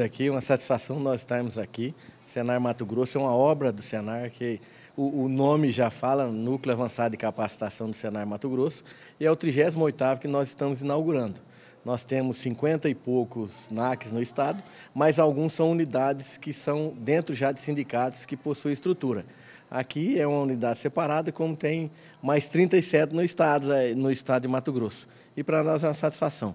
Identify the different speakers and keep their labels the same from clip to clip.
Speaker 1: Aqui, uma satisfação nós estarmos aqui. Senar Mato Grosso é uma obra do Senar que o, o nome já fala, Núcleo Avançado de Capacitação do Senar Mato Grosso, e é o 38 que nós estamos inaugurando. Nós temos 50 e poucos NACs no estado, mas alguns são unidades que são dentro já de sindicatos que possuem estrutura. Aqui é uma unidade separada, como tem mais 37 no estado, eh, no estado de Mato Grosso. E para nós é uma satisfação.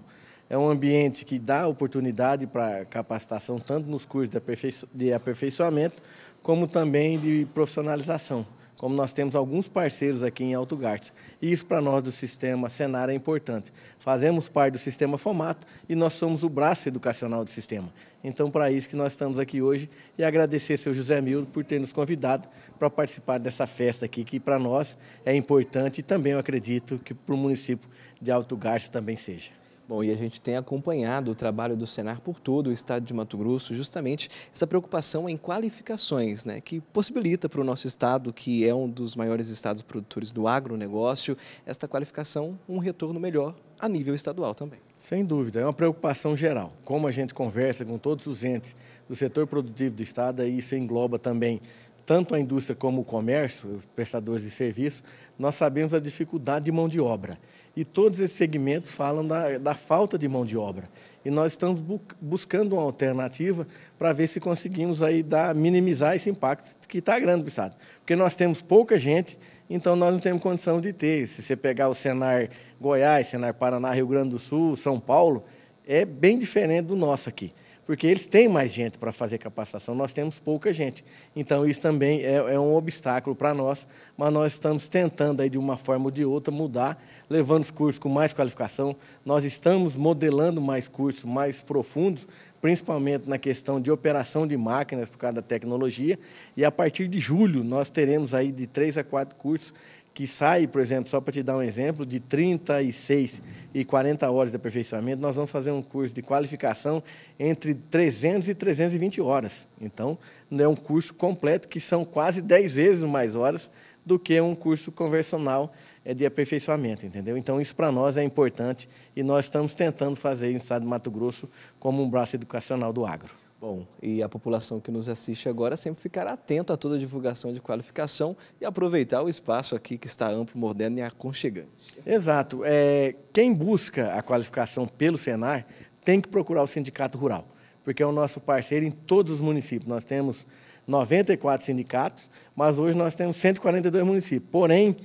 Speaker 1: É um ambiente que dá oportunidade para capacitação, tanto nos cursos de, aperfeiço de aperfeiçoamento, como também de profissionalização como nós temos alguns parceiros aqui em Alto Gartes. E isso para nós do sistema Senar é importante. Fazemos parte do sistema Fomato e nós somos o braço educacional do sistema. Então, para isso que nós estamos aqui hoje e agradecer seu José Mildo por ter nos convidado para participar dessa festa aqui, que para nós é importante e também eu acredito que para o município de Alto Gartes também seja. Bom, e a gente tem acompanhado o trabalho do Senar por todo o estado de Mato
Speaker 2: Grosso, justamente essa preocupação em qualificações, né, que possibilita para o nosso estado, que é um dos maiores estados produtores do agronegócio, esta qualificação um retorno melhor a nível estadual também.
Speaker 1: Sem dúvida, é uma preocupação geral. Como a gente conversa com todos os entes do setor produtivo do estado, isso engloba também tanto a indústria como o comércio, prestadores de serviço, nós sabemos a dificuldade de mão de obra. E todos esses segmentos falam da, da falta de mão de obra. E nós estamos bu buscando uma alternativa para ver se conseguimos aí dar, minimizar esse impacto que está grande para o Estado. Porque nós temos pouca gente, então nós não temos condição de ter. Se você pegar o Senar Goiás, Senar Paraná, Rio Grande do Sul, São Paulo, é bem diferente do nosso aqui porque eles têm mais gente para fazer capacitação, nós temos pouca gente. Então, isso também é, é um obstáculo para nós, mas nós estamos tentando, aí, de uma forma ou de outra, mudar, levando os cursos com mais qualificação. Nós estamos modelando mais cursos mais profundos principalmente na questão de operação de máquinas por causa da tecnologia. E a partir de julho, nós teremos aí de três a quatro cursos que sai, por exemplo, só para te dar um exemplo, de 36 e 40 horas de aperfeiçoamento, nós vamos fazer um curso de qualificação entre 300 e 320 horas. Então, é um curso completo que são quase 10 vezes mais horas do que um curso convencional eh, de aperfeiçoamento, entendeu? Então, isso para nós é importante e nós estamos tentando fazer no estado de Mato Grosso como um braço educacional do agro.
Speaker 2: Bom, e a população que nos assiste agora sempre ficará atenta a toda a divulgação de qualificação
Speaker 1: e aproveitar o espaço aqui que está amplo, moderno e aconchegante. Exato. É, quem busca a qualificação pelo Senar tem que procurar o sindicato rural porque é o nosso parceiro em todos os municípios. Nós temos 94 sindicatos, mas hoje nós temos 142 municípios. Porém,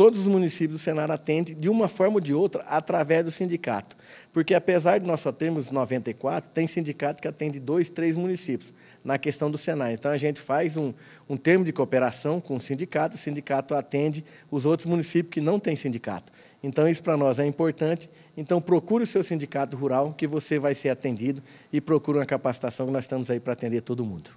Speaker 1: todos os municípios do Senado atendem, de uma forma ou de outra, através do sindicato. Porque, apesar de nós só termos 94, tem sindicato que atende dois, três municípios na questão do Senado. Então, a gente faz um, um termo de cooperação com o sindicato, o sindicato atende os outros municípios que não têm sindicato. Então, isso para nós é importante. Então, procure o seu sindicato rural, que você vai ser atendido, e procure uma capacitação, que nós estamos aí para atender todo mundo.